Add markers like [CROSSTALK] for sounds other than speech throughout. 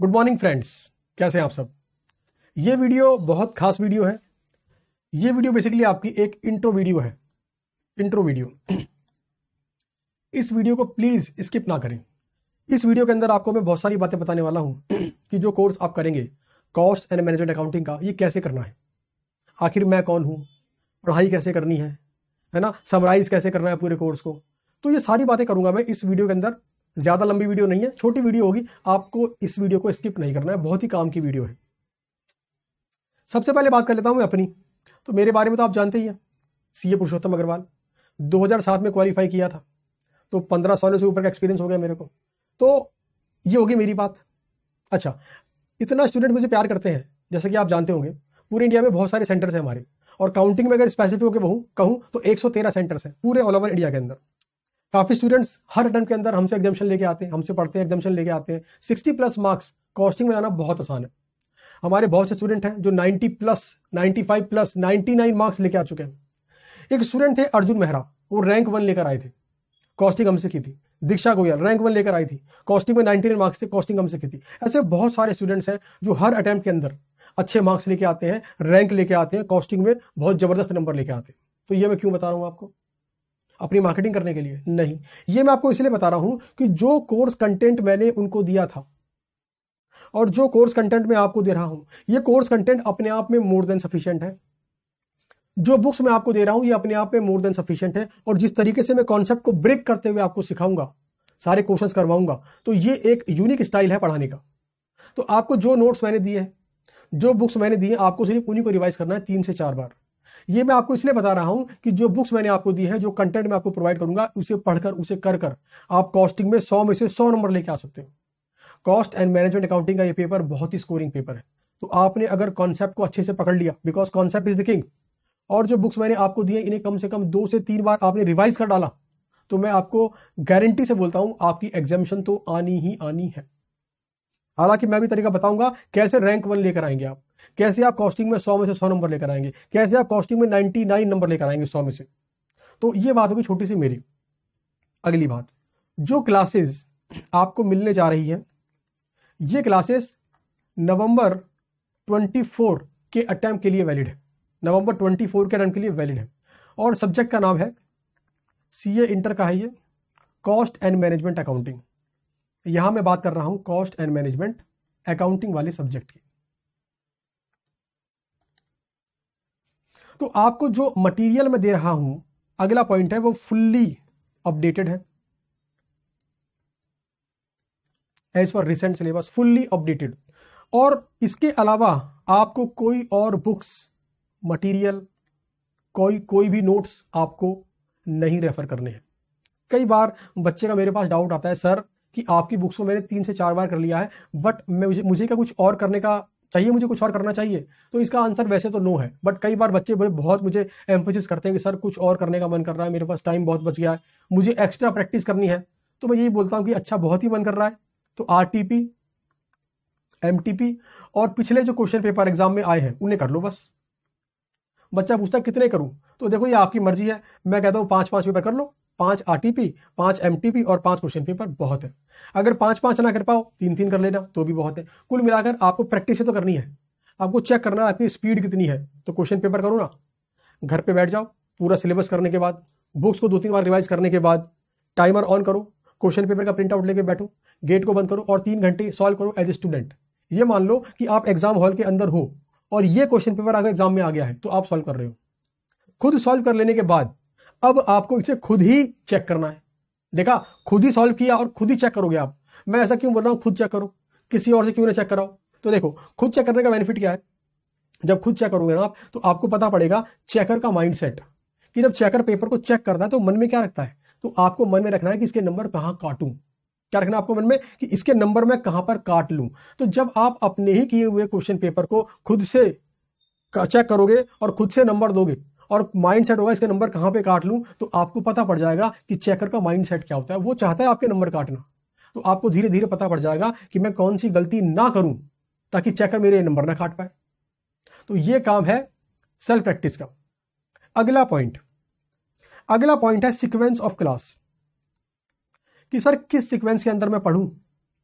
good morning friends कैसे हैं आप सब ये वीडियो बहुत खास वीडियो है ये वीडियो बेसिकली आपकी एक इंट्रो वीडियो है इंट्रो वीडियो इस वीडियो को प्लीज स्किप ना करें इस वीडियो के अंदर आपको मैं बहुत सारी बातें बताने वाला हूं कि जो कोर्स आप करेंगे कॉस्ट एंड मैनेजमेंट अकाउंटिंग का ये कैसे करना है आखिर मैं कौन हूं पढ़ाई कैसे करनी है है ना समराइज कैसे करना है पूरे कोर्स को तो ये सारी बातें करूंगा मैं इस वीडियो के अंदर ज़्यादा लंबी वीडियो नहीं है छोटी वीडियो होगी आपको इस वीडियो को स्किप नहीं करना है बहुत ही काम की वीडियो है सबसे पहले बात कर लेता हूं मैं अपनी तो मेरे बारे में तो आप जानते ही हैं सीए पुरुषोत्तम अग्रवाल 2007 में क्वालिफाई किया था तो 15 सालों से ऊपर का एक्सपीरियंस हो गया मेरे को तो ये होगी मेरी बात अच्छा इतना स्टूडेंट मुझे प्यार करते हैं जैसे कि आप जानते होंगे पूरे इंडिया में बहुत सारे सेंटर्स हैं हमारे और काउंटिंग में अगर स्पेसिफिक होकर कहूँ तो 113 सेंटर्स हैं पूरे ऑल ओवर इंडिया के अंदर काफी स्टूडेंट्स हर अटेम्प के अंदर हमसे एग्जामेशन लेके आते हैं हमसे पढ़ते हैं एग्जामेशन लेके आते हैं सिक्सटी प्लस मार्क्स कॉस्टिंग में आना बहुत आसान है हमारे बहुत से स्टूडेंट हैं जो ninety plus five plus nine marks लेके आ चुके हैं एक स्टूडेंट थे अर्जुन मेहरा वो रैंक वन लेकर आए थे कॉस्टिंग हमसे की थी दीक्षा गोयल रैंक वन लेकर आई थी कॉस्टिंग में नाइनटी नाइन मार्क्स थे कॉस्टिंग हमसे की थी ऐसे बहुत सारे स्टूडेंट्स हैं जो हर अटैम्प्ट के अंदर अच्छे मार्क्स लेके आते हैं रैंक लेके आते हैं कॉस्टिंग में बहुत जबरदस्त नंबर लेके आते हैं तो ये मैं क्यों बता रहा हूँ आपको अपनी मार्केटिंग करने के लिए नहीं ये मैं आपको इसलिए बता रहा हूं कि जो कोर्स कंटेंट मैंने उनको दिया था और जो कोर्स कंटेंट मैं आपको दे रहा हूं ये कोर्स कंटेंट अपने आप में मोर देन सफिशियंट है जो बुक्स मैं आपको दे रहा हूं ये अपने आप में मोर देन सफिशियंट है और जिस तरीके से मैं कॉन्सेप्ट को ब्रेक करते हुए आपको सिखाऊंगा सारे क्वेश्चन करवाऊंगा तो ये एक यूनिक स्टाइल है पढ़ाने का तो आपको जो नोट्स मैंने दिए हैं जो बुक्स मैंने दिए आपको सिर्फ उन्हीं को रिवाइज करना है तीन से चार बार ये मैं आपको इसलिए बता रहा हूं कि जो बुक्स मैंने आपको दी है जो कंटेंट मैं आपको प्रोवाइड करूंगा उसे पढ़कर उसे कर कर आप कॉस्टिंग में सौ में से सौ नंबर लेके आ सकते हो कॉस्ट एंड मैनेजमेंट अकाउंटिंग का ये पेपर बहुत ही स्कोरिंग पेपर है तो आपने अगर कॉन्सेप्ट को अच्छे से पकड़ लिया because concept is the king और जो बुक्स मैंने आपको है इन्हें कम से कम दो से तीन बार आपने रिवाइज कर डाला तो मैं आपको गारंटी से बोलता हूं आपकी एग्जामिशन तो आनी ही आनी है हालांकि मैं भी तरीका बताऊंगा कैसे रैंक वन लेकर आएंगे आप कैसे आप कॉस्टिंग में सौ में से सौ नंबर लेकर आएंगे कैसे आप कॉस्टिंग में नाइनटी नाइन नंबर लेकर आएंगे सौ में से तो ये बात होगी छोटी सी मेरी अगली बात जो क्लासेस आपको मिलने जा रही है ये क्लासेस नवंबर 24 के अटैम्प के लिए वैलिड है नवंबर 24 के अटैम्प के लिए वैलिड है और सब्जेक्ट का नाम है सी ए इंटर का है ये कॉस्ट एंड मैनेजमेंट अकाउंटिंग यहां मैं बात कर रहा हूं कॉस्ट एंड मैनेजमेंट अकाउंटिंग वाले सब्जेक्ट की तो आपको जो मटेरियल में दे रहा हूं अगला पॉइंट है वो फुल्ली अपडेटेड है as per recent syllabus fully updated और इसके अलावा आपको कोई और बुक्स मटेरियल कोई कोई भी नोट्स आपको नहीं रेफर करने हैं कई बार बच्चे का मेरे पास डाउट आता है सर कि आपकी बुक्स को मैंने तीन से चार बार कर लिया है बट मैं मुझे मुझे क्या कुछ और करने का चाहिए मुझे कुछ और करना चाहिए तो इसका आंसर वैसे तो नो है बट कई बार बच्चे बहुत मुझे एम्फोसिस करते हैं कि सर कुछ और करने का मन कर रहा है मेरे पास टाइम बहुत बच गया है मुझे एक्स्ट्रा प्रैक्टिस करनी है तो मैं यही बोलता हूँ कि अच्छा बहुत ही मन कर रहा है तो R T M T P और पिछले जो क्वेश्चन पेपर एग्जाम में आए हैं उन्हें कर लो बस बच्चा पूछता कितने करूं तो देखो ये आपकी मर्जी है मैं कहता हूं पांच पांच पेपर कर लो पांच आरटीपी पांच एमटीपी और पांच क्वेश्चन पेपर बहुत है अगर पांच पांच ना कर पाओ तीन तीन कर लेना तो भी बहुत है कुल मिलाकर आपको प्रैक्टिस तो करनी है आपको चेक करना आपकी स्पीड कितनी है तो क्वेश्चन पेपर करो ना घर पे बैठ जाओ पूरा सिलेबस करने के बाद बुक्स को दो तीन बार रिवाइज करने के बाद टाइमर ऑन करो क्वेश्चन पेपर का प्रिंट आउट लेके बैठो गेट को बंद करो और तीन घंटे सॉल्व करो एज ए स्टूडेंट ये मान लो कि आप एग्जाम हॉल के अंदर हो और ये क्वेश्चन पेपर अगर एग्जाम में आ गया है तो आप सॉल्व कर रहे हो खुद सॉल्व कर लेने के बाद अब आपको इसे खुद ही चेक करना है देखा खुद ही सॉल्व किया और खुद ही चेक करोगे आप मैं ऐसा क्यों बोल रहा हूं खुद चेक करो किसी और से क्यों ना चेक कराओ तो देखो खुद चेक करने का बेनिफिट क्या है जब खुद चेक करोगे ना आप तो आपको पता पड़ेगा चेकर का माइंडसेट कि जब चेकर पेपर को चेक करता है तो मन में क्या रखता है तो आपको मन में रखना है कि इसके नंबर कहां काटूं क्या रखना आपको मन में कि इसके नंबर मैं कहां पर काट लूं तो जब आप अपने ही किए हुए क्वेश्चन पेपर को खुद से चेक करोगे और खुद से नंबर दोगे और माइंड सेट होगा इसका नंबर कहां पे काट लूं तो आपको पता पड़ जाएगा कि चेकर का माइंड सेट क्या होता है वो चाहता है आपके नंबर काटना तो आपको धीरे धीरे पता पड़ जाएगा कि मैं कौन सी गलती ना करूं ताकि चेकर मेरे नंबर ना काट पाए तो ये काम है सेल्फ प्रैक्टिस का अगला पॉइंट अगला पॉइंट है सिक्वेंस ऑफ क्लास कि सर किस सिक्वेंस के अंदर मैं पढ़ूं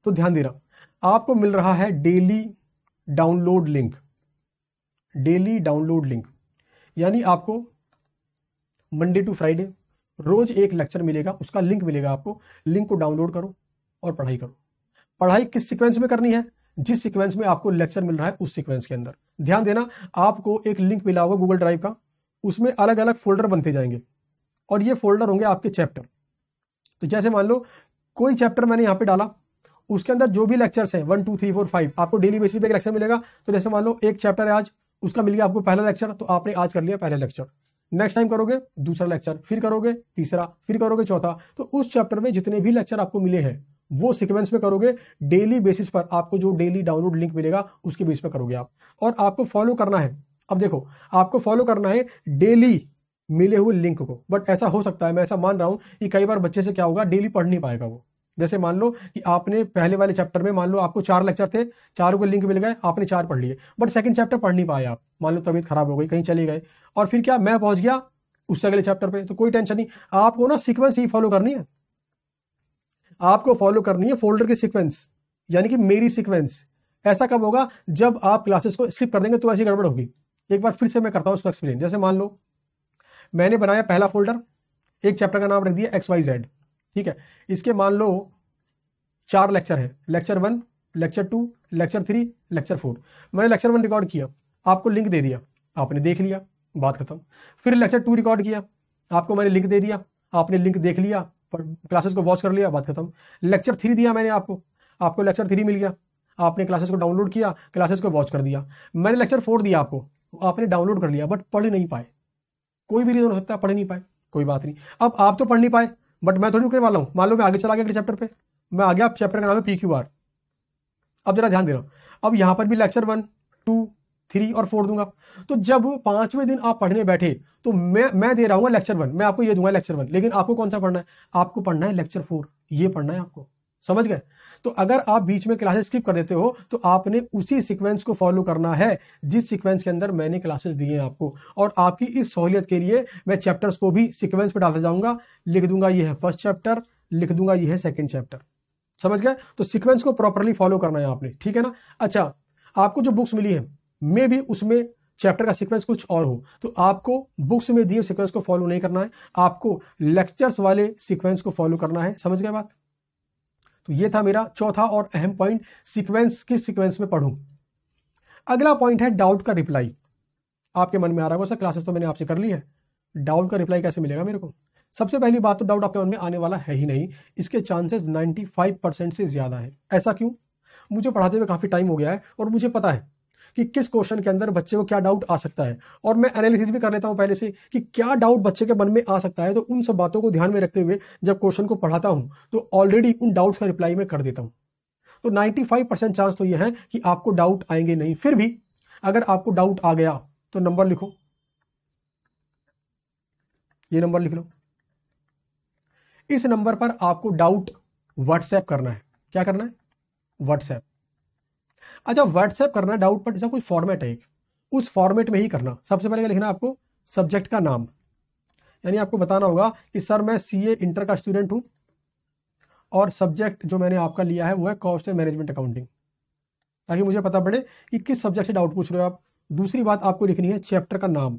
तो ध्यान दे रहा आपको मिल रहा है daily download link daily download link यानी आपको मंडे टू फ्राइडे रोज एक लेक्चर मिलेगा उसका लिंक मिलेगा आपको लिंक को डाउनलोड करो और पढ़ाई करो पढ़ाई किस सीक्वेंस में करनी है जिस सीक्वेंस में आपको लेक्चर मिल रहा है उस सीक्वेंस के अंदर ध्यान देना आपको एक लिंक मिला होगा गूगल ड्राइव का उसमें अलग अलग फोल्डर बनते जाएंगे और ये फोल्डर होंगे आपके चैप्टर तो जैसे मान लो कोई चैप्टर मैंने यहां पे डाला उसके अंदर जो भी लेक्चर्स हैं one two three four five आपको डेली बेसिस पे एक लेक्चर मिलेगा तो जैसे मान लो एक चैप्टर है आज उसका मिल गया आपको पहला लेक्चर तो आपने आज कर लिया पहला लेक्चर नेक्स्ट टाइम करोगे दूसरा लेक्चर फिर करोगे तीसरा फिर करोगे चौथा तो उस चैप्टर में जितने भी लेक्चर आपको मिले हैं वो सिक्वेंस में करोगे डेली बेसिस पर आपको जो डेली डाउनलोड लिंक मिलेगा उसके बेस पर करोगे आप और आपको फॉलो करना है अब देखो आपको फॉलो करना है डेली मिले हुए लिंक को बट ऐसा हो सकता है मैं ऐसा मान रहा हूं कि कई बार बच्चे से क्या होगा डेली पढ़ नहीं पाएगा वो जैसे मान लो कि आपने पहले वाले चैप्टर में मान लो आपको चार लेक्चर थे चारों को लिंक मिल गए आपने चार पढ़ लिए बट सेकंड चैप्टर पढ़ नहीं पाए आप मान लो तबीयत खराब हो गई कहीं चले गए और फिर क्या मैं पहुंच गया उससे अगले चैप्टर पे तो कोई टेंशन नहीं आपको ना सीक्वेंस ही फॉलो करनी है आपको फॉलो करनी है फोल्डर की सीक्वेंस यानी कि मेरी सीक्वेंस ऐसा कब होगा जब आप क्लासेस को स्किप कर देंगे तो ऐसी गड़बड़ होगी एक बार फिर से मैं करता हूँ उसको एक्सप्लेन जैसे मान लो मैंने बनाया पहला फोल्डर एक चैप्टर का नाम रख दिया एक्स वाई जेड ठीक है इसके मान लो चार लेक्चर है lecture one lecture two lecture three lecture four मैंने लेक्चर वन रिकॉर्ड किया आपको लिंक दे दिया आपने देख लिया बात खत्म फिर लेक्चर टू रिकॉर्ड किया आपको मैंने लिंक दे दिया आपने लिंक देख लिया पर क्लासेस को वॉच कर लिया बात खत्म लेक्चर थ्री दिया मैंने आपको आपको लेक्चर थ्री मिल गया आपने क्लासेस को डाउनलोड किया क्लासेस को वॉच कर दिया मैंने लेक्चर फोर दिया आपको आपने डाउनलोड कर लिया बट पढ़ नहीं पाए कोई भी रीजन हो सकता है पढ़ नहीं पाए कोई बात नहीं अब आप तो पढ़ नहीं पाए बट मैं थोड़ी रुकने वाला हूँ मान लो मैं आगे चला गया अगले चैप्टर पे मैं आ गया चैप्टर का नाम है पी क्यू आर अब जरा ध्यान दे रहा हूँ अब यहाँ पर भी लेक्चर वन टू थ्री और फोर दूंगा तो जब पांचवें दिन आप पढ़ने बैठे तो मैं मैं दे रहा हूँ लेक्चर वन मैं आपको ये दूंगा लेक्चर वन लेकिन आपको कौन सा पढ़ना है आपको पढ़ना है लेक्चर फोर ये पढ़ना है आपको समझ गए तो अगर आप बीच में क्लासेस स्किप कर देते हो तो आपने उसी सीक्वेंस को फॉलो करना है जिस सीक्वेंस के अंदर मैंने क्लासेस दिए हैं आपको और आपकी इस सहूलियत के लिए मैं चैप्टर्स को भी सीक्वेंस पर डालता जाऊंगा लिख दूंगा यह है फर्स्ट चैप्टर लिख दूंगा यह है सेकेंड चैप्टर समझ गए तो सिक्वेंस को प्रॉपरली फॉलो करना है आपने ठीक है ना अच्छा आपको जो बुक्स मिली है मे भी उसमें चैप्टर का सीक्वेंस कुछ और हो तो आपको बुक्स में दिए सीक्वेंस को फॉलो नहीं करना है आपको लेक्चर्स वाले सीक्वेंस को फॉलो करना है समझ गए बात तो ये था मेरा चौथा और अहम पॉइंट सीक्वेंस किस सीक्वेंस में पढ़ू अगला पॉइंट है डाउट का रिप्लाई आपके मन में आ रहा होगा सर क्लासेस तो मैंने आपसे कर ली है डाउट का रिप्लाई कैसे मिलेगा मेरे को सबसे पहली बात तो डाउट आपके मन में आने वाला है ही नहीं इसके चांसेस 95 परसेंट से ज्यादा है ऐसा क्यों मुझे पढ़ाते हुए काफी टाइम हो गया है और मुझे पता है कि किस क्वेश्चन के अंदर बच्चे को क्या डाउट आ सकता है और मैं एनालिसिस भी कर लेता हूं पहले से कि क्या डाउट बच्चे के मन में आ सकता है तो उन सब बातों को ध्यान में रखते हुए जब क्वेश्चन को पढ़ाता हूं तो ऑलरेडी उन डाउट्स का रिप्लाई मैं कर देता हूं तो 95 परसेंट चांस तो यह है कि आपको डाउट आएंगे नहीं फिर भी अगर आपको डाउट आ गया तो नंबर लिखो ये नंबर लिख लो इस नंबर पर आपको डाउट व्हाट्सएप करना है क्या करना है व्हाट्सएप अच्छा व्हाट्सएप करना डाउट पर जैसा कोई फॉर्मेट है उस फॉर्मेट में ही करना सबसे पहले लिखना आपको सब्जेक्ट का नाम यानी आपको बताना होगा कि सर मैं सी ए इंटर का स्टूडेंट हूं और सब्जेक्ट जो मैंने आपका लिया है वो है कॉस्ट एंड मैनेजमेंट अकाउंटिंग ताकि मुझे पता पड़े कि किस सब्जेक्ट से डाउट पूछ रहे हो आप दूसरी बात आपको लिखनी है चैप्टर का नाम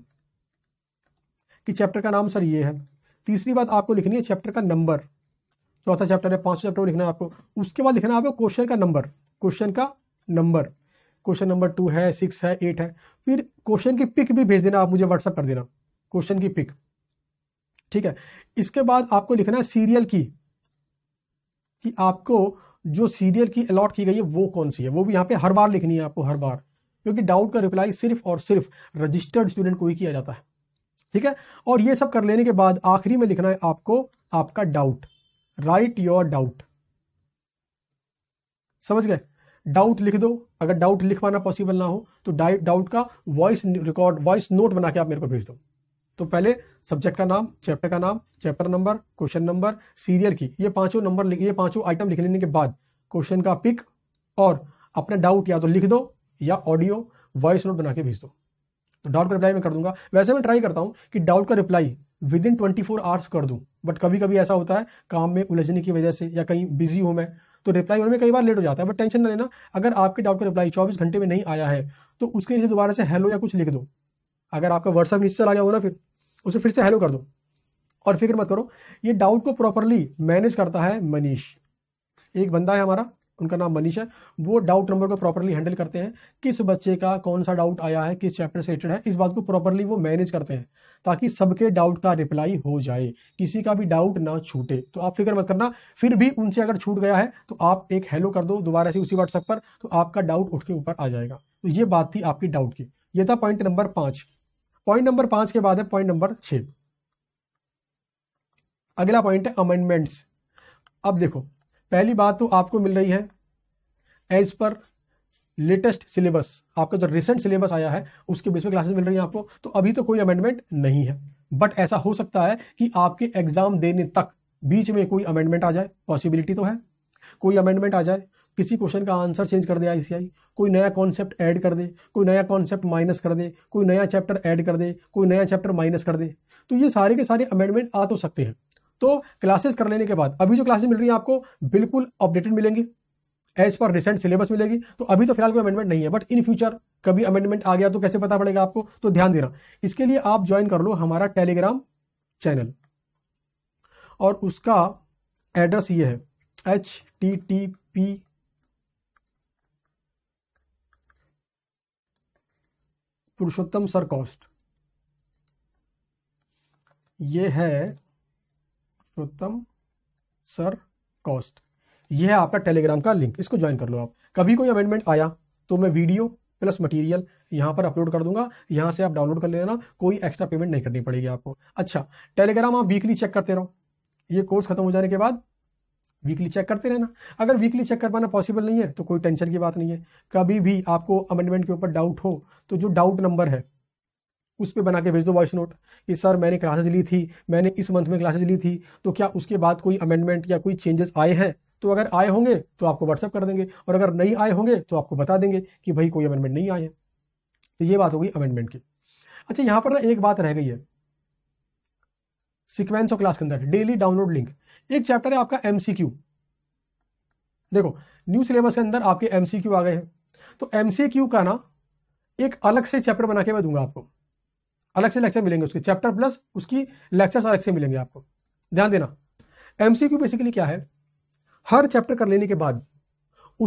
कि चैप्टर का नाम सर ये है तीसरी बात आपको लिखनी है चैप्टर का नंबर चौथा चैप्टर है पांचवा चैप्टर लिखना है आपको उसके बाद लिखना है आपको क्वेश्चन का नंबर क्वेश्चन का नंबर क्वेश्चन नंबर टू है सिक्स है एट है फिर क्वेश्चन की पिक भी भेज देना आप मुझे व्हाट्सअप कर देना क्वेश्चन की पिक ठीक है इसके बाद आपको लिखना है सीरियल की कि आपको जो सीरियल की अलॉट की गई है वो कौन सी है वो भी यहाँ पे हर बार लिखनी है आपको हर बार क्योंकि डाउट का रिप्लाई सिर्फ और सिर्फ रजिस्टर्ड स्टूडेंट को ही किया जाता है ठीक है और ये सब कर लेने के बाद आखिरी में लिखना है आपको आपका डाउट राइट योर डाउट समझ गए डाउट लिख दो अगर डाउट लिखवाना पॉसिबल ना हो तो डाउट का वॉइस रिकॉर्ड वॉइस नोट बना के आप मेरे को भेज दो तो पहले सब्जेक्ट का नाम चैप्टर का नाम chapter number question number serial की ये पांचों नंबर ये पांचों आइटम लिख लेने के बाद क्वेश्चन का पिक और अपना डाउट या तो लिख दो या ऑडियो वॉइस नोट बना के भेज दो तो डाउट का रिप्लाई मैं कर दूंगा वैसे मैं ट्राई करता हूँ कि डाउट का reply within twenty four hours कर दूं बट कभी कभी ऐसा होता है काम में उलझने की वजह से या कहीं बिजी हूं मैं तो रिप्लाई होने में कई बार लेट हो जाता है बट टेंशन ना लेना अगर आपके डाउट का रिप्लाई चौबीस घंटे में नहीं आया है तो उसके नीचे दोबारा से हेलो या कुछ लिख दो अगर आपका व्हाट्सअप नीचे चला गया हो ना फिर उसे फिर से हेलो कर दो और फिक्र मत करो ये डाउट को प्रॉपरली मैनेज करता है मनीष एक बंदा है हमारा उनका नाम मनीष है वो डाउट नंबर को प्रॉपरली हैंडल करते हैं किस बच्चे का कौन सा डाउट आया है किस चैप्टर से रिलेटेड है इस बात को प्रॉपरली वो मैनेज करते हैं ताकि सबके डाउट का रिप्लाई हो जाए किसी का भी डाउट ना छूटे तो आप फिक्र मत करना फिर भी उनसे अगर छूट गया है तो आप एक हेलो कर दो दोबारा से उसी व्हाट्सएप पर तो आपका डाउट उठ के ऊपर आ जाएगा तो ये बात थी आपकी डाउट की ये था पॉइंट नंबर पांच पॉइंट नंबर पांच के बाद है पॉइंट नंबर छह अगला पॉइंट है अमेंडमेंट्स अब देखो पहली बात तो आपको मिल रही है एज पर लेटेस्ट सिलेबस आपका जो रिसेंट सिलेबस आया है उसके बेस में क्लासेस मिल रही है आपको तो अभी तो कोई अमेंडमेंट नहीं है बट ऐसा हो सकता है कि आपके एग्जाम देने तक बीच में कोई अमेंडमेंट आ जाए पॉसिबिलिटी तो है कोई अमेंडमेंट आ जाए किसी क्वेश्चन का आंसर चेंज कर दे आईसीआई कोई नया कॉन्सेप्ट ऐड कर दे कोई नया कॉन्सेप्ट माइनस कर दे कोई नया चैप्टर ऐड कर दे कोई नया चैप्टर माइनस कर दे तो ये सारे के सारे अमेंडमेंट आ तो सकते हैं तो क्लासेस कर लेने के बाद अभी जो क्लासेस मिल रही है आपको बिल्कुल अपडेटेड मिलेंगी एज पर रिसेंट सिलेबस मिलेगी तो अभी तो फिलहाल कोई अमेंडमेंट नहीं है बट इन फ्यूचर कभी अमेंडमेंट आ गया तो कैसे पता पड़ेगा आपको तो ध्यान देना इसके लिए आप ज्वाइन कर लो हमारा टेलीग्राम चैनल और उसका एड्रेस ये है H T T P Purushottam sir cost ये है पुरुषोत्तम सर कॉस्ट यह है आपका टेलीग्राम का लिंक इसको ज्वाइन कर लो आप कभी कोई अमेंडमेंट आया तो मैं वीडियो प्लस मटेरियल यहां पर अपलोड कर दूंगा यहां से आप डाउनलोड कर लेना कोई एक्स्ट्रा पेमेंट नहीं करनी पड़ेगी आपको अच्छा टेलीग्राम आप वीकली चेक करते रहो ये कोर्स खत्म हो जाने के बाद वीकली चेक करते रहना अगर वीकली चेक कर पाना पॉसिबल नहीं है तो कोई टेंशन की बात नहीं है कभी भी आपको अमेंडमेंट के ऊपर डाउट हो तो जो डाउट नंबर है उस पर बना के भेज दो वॉइस नोट कि सर मैंने क्लासेज ली थी मैंने इस मंथ में क्लासेज ली थी तो क्या उसके बाद कोई अमेंडमेंट या कोई चेंजेस आए हैं तो अगर आए होंगे तो आपको व्हाट्सअप कर देंगे और अगर नहीं आए होंगे तो आपको बता देंगे कि भाई कोई अमेंडमेंट नहीं आए हैं तो ये बात होगी अमेंडमेंट की अच्छा यहाँ पर ना एक बात रह गई है सिक्वेंस ऑफ क्लास के अंदर डेली डाउनलोड लिंक एक चैप्टर है आपका एमसीक्यू देखो न्यू सिलेबस के अंदर आपके एमसीक्यू आ गए हैं तो एमसीक्यू का ना एक अलग से चैप्टर बना के मैं दूंगा आपको अलग से लेक्चर मिलेंगे उसके चैप्टर प्लस उसकी लेक्चर अलग से मिलेंगे आपको ध्यान देना एमसीक्यू बेसिकली क्या है हर चैप्टर कर लेने के बाद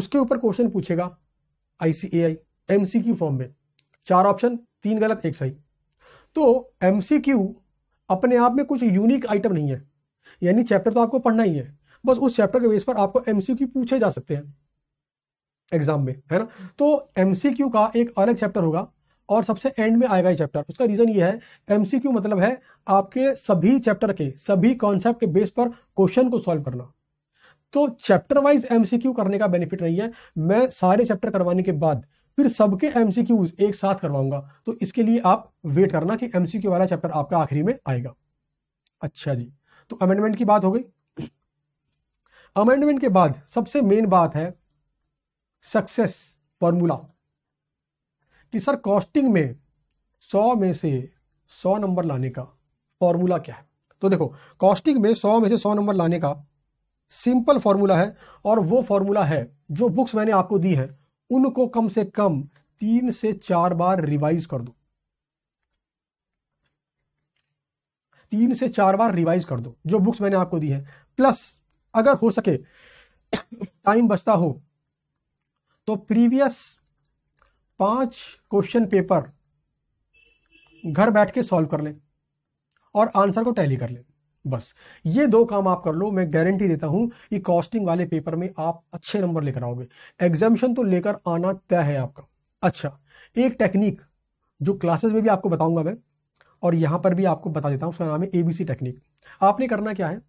उसके ऊपर क्वेश्चन पूछेगा आईसीएआई एमसीक्यू फॉर्म में चार ऑप्शन तीन गलत एक सही तो एमसीक्यू अपने आप में कुछ यूनिक आइटम नहीं है यानी चैप्टर तो आपको पढ़ना ही है बस उस चैप्टर के बेस पर आपको एमसीक्यू पूछे जा सकते हैं एग्जाम में है ना तो एमसीक्यू का एक अलग चैप्टर होगा और सबसे एंड में आएगा ये चैप्टर उसका रीजन ये है एमसीक्यू मतलब है आपके सभी चैप्टर के सभी कॉन्सेप्ट के बेस पर क्वेश्चन को सॉल्व करना तो चैप्टर वाइज एमसीक्यू करने का बेनिफिट नहीं है मैं सारे चैप्टर करवाने के बाद फिर सबके एमसीक्यूज एक साथ करवाऊंगा तो इसके लिए आप वेट करना कि एमसीक्यू वाला चैप्टर आपका आखिरी में आएगा अच्छा जी तो अमेंडमेंट की बात हो गई अमेंडमेंट के बाद सबसे मेन बात है सक्सेस फॉर्मूला कि सर कॉस्टिंग में सौ में से सौ नंबर लाने का फॉर्मूला क्या है तो देखो कॉस्टिंग में सौ में से सौ नंबर लाने का सिंपल फॉर्मूला है और वो फॉर्मूला है जो बुक्स मैंने आपको दी है उनको कम से कम तीन से चार बार रिवाइज कर दो तीन से चार बार रिवाइज कर दो जो बुक्स मैंने आपको दी है प्लस अगर हो सके [COUGHS] टाइम बचता हो तो प्रीवियस पांच क्वेश्चन पेपर घर बैठ के सॉल्व कर ले और आंसर को टैली कर ले बस ये दो काम आप कर लो मैं गारंटी देता हूं कि कॉस्टिंग वाले पेपर में आप अच्छे नंबर लेकर आओगे एग्जामिशन तो लेकर आना तय है आपका अच्छा एक टेक्निक जो क्लासेस में भी आपको बताऊंगा मैं और यहां पर भी आपको बता देता हूं उसका नाम है एबीसी टेक्निक आपने करना क्या है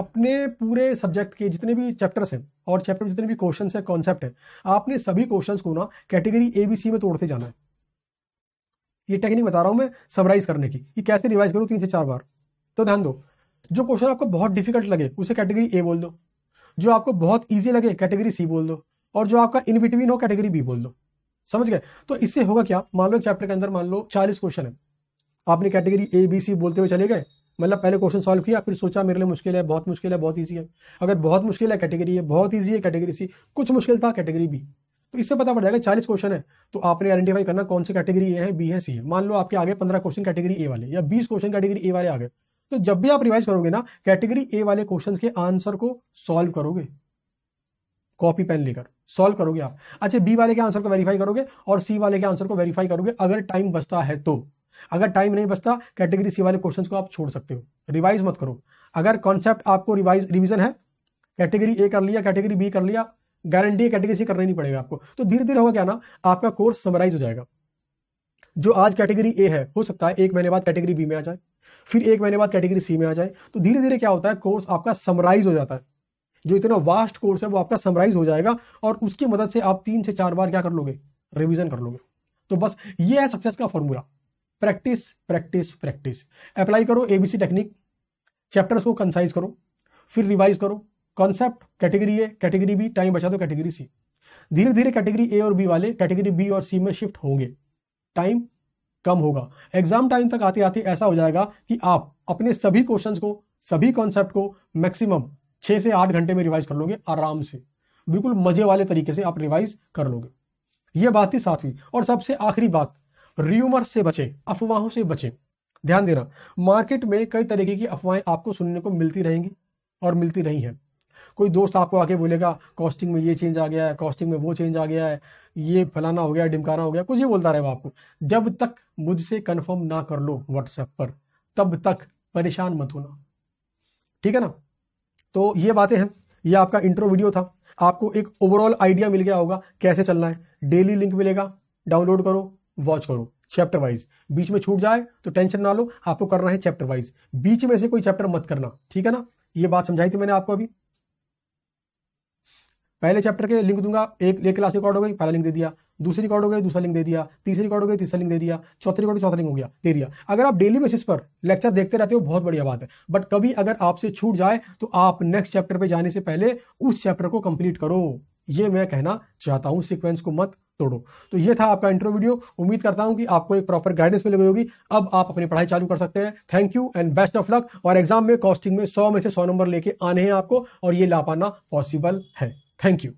अपने पूरे सब्जेक्ट के जितने भी चैप्टर्स हैं और चैप्टर में जितने भी क्वेश्चन है कॉन्सेप्ट है आपने सभी क्वेश्चन को ना कैटेगरी ए बी सी में तोड़ते जाना है ये टेक्निक बता रहा हूं मैं समराइज करने की कि कैसे रिवाइज करूं तीन से चार बार तो ध्यान दो जो क्वेश्चन आपको बहुत डिफिकल्ट लगे उसे कैटेगरी ए बोल दो जो आपको बहुत ईजी लगे कैटेगरी सी बोल दो और जो आपका इन बिटवीन हो कैटेगरी बी बोल दो समझ गए तो इससे होगा क्या मान लो चैप्टर के अंदर मान लो चालीस क्वेश्चन है आपने कैटेगरी ए बी सी बोलते हुए चले गए मतलब पहले क्वेश्चन सॉल्व किया फिर सोचा मेरे लिए मुश्किल है बहुत मुश्किल है बहुत ईजी है अगर बहुत मुश्किल है कैटेगरी है बहुत ईजी है कैटेगरी सी कुछ मुश्किल था कैटेगरी बी तो इससे पता पड़ जाएगा चालीस क्वेश्चन है तो आपने आइडेंटिफाई करना कौन से कैटेगरी ए है बी है सी है मान लो आपके आगे पंद्रह क्वेश्चन कैटेगरी ए वाले या बीस क्वेश्चन कैटेगरी ए वाले आ गए तो जब भी आप रिवाइज करोगे ना कैटेगरी ए वाले क्वेश्चन के आंसर को सॉल्व करोगे कॉपी पेन लेकर सॉल्व करोगे आप अच्छा बी वाले के आंसर को वेरीफाई करोगे और सी वाले के आंसर को वेरीफाई करोगे अगर टाइम बचता है तो अगर टाइम नहीं बचता कैटेगरी सी वाले क्वेश्चन को आप छोड़ सकते हो रिवाइज मत करो अगर कॉन्सेप्ट आपको रिवाइज रिविजन है कैटेगरी ए कर लिया कैटेगरी बी कर लिया गारंटी कैटेगरी सी करना ही नहीं पड़ेगा आपको तो धीरे धीरे होगा क्या ना आपका कोर्स समराइज हो जाएगा जो आज कैटेगरी ए है हो सकता है एक महीने बाद कैटेगरी बी में आ जाए फिर एक महीने बाद कैटेगरी सी में आ जाए तो धीरे धीरे क्या होता है कोर्स आपका समराइज हो जाता है जो इतना वास्ट कोर्स है वो आपका समराइज हो जाएगा और उसकी मदद से आप तीन से चार बार क्या कर लोगे रिविजन कर लोगे तो बस ये है सक्सेस का formula practice practice practice apply करो एबीसी टेक्निक चैप्टर्स को कंसाइज करो फिर रिवाइज करो concept category A category B time बचा दो कैटेगरी सी धीरे धीरे कैटेगरी ए और बी वाले कैटेगरी बी और सी में शिफ्ट होंगे टाइम कम होगा एग्जाम टाइम तक आते आते ऐसा हो जाएगा कि आप अपने सभी क्वेश्चन को सभी कॉन्सेप्ट को मैक्सिमम छह से आठ घंटे में रिवाइज कर लोगे आराम से बिल्कुल मजे वाले तरीके से आप रिवाइज कर लोगे ये बात थी सातवीं और सबसे आखिरी बात र्यूमर से बचे अफवाहों से बचे ध्यान देना मार्केट में कई तरीके की अफवाहें आपको सुनने को मिलती रहेंगी और मिलती रही हैं कोई दोस्त आपको आके बोलेगा कॉस्टिंग में ये चेंज आ गया है कॉस्टिंग में वो चेंज आ गया है ये फलाना हो गया डिमकाना हो गया कुछ ही बोलता रहेगा आपको जब तक मुझसे कंफर्म ना कर लो व्हाट्सएप पर तब तक परेशान मत होना ठीक है ना तो ये बातें हैं ये आपका इंट्रो वीडियो था आपको एक ओवरऑल आइडिया मिल गया होगा कैसे चलना है डेली लिंक मिलेगा डाउनलोड करो वॉच करो चैप्टर वाइज बीच में छूट जाए तो टेंशन ना लो आपको करना है चैप्टर वाइज बीच में से कोई चैप्टर मत करना ठीक है ना ये बात समझाई थी मैंने आपको अभी पहले चैप्टर के लिंक दूंगा एक एक क्लास रिकॉर्ड हो गई पहला लिंक दे दिया दूसरी रिकॉर्ड हो गई दूसरा लिंक दे दिया तीसरी रिकॉर्ड हो गई तीसरा लिंक दे दिया चौथी रिकॉर्ड चौथा लिंक हो गया दे दिया अगर आप डेली बेसिस पर लेक्चर देखते रहते हो बहुत बढ़िया बात है बट कभी अगर आपसे छूट जाए तो आप नेक्स्ट चैप्टर पर जाने से पहले उस चैप्टर को कंप्लीट करो ये मैं कहना चाहता हूं सीक्वेंस को मत तोड़ो तो ये था आपका इंट्रो वीडियो उम्मीद करता हूं कि आपको एक प्रॉपर गाइडेंस मिल गई होगी अब आप अपनी पढ़ाई चालू कर सकते हैं thank you and best of luck और एग्जाम में कॉस्टिंग में सौ में से सौ नंबर लेके आने हैं आपको और ये ला पाना पॉसिबल है थैंक यू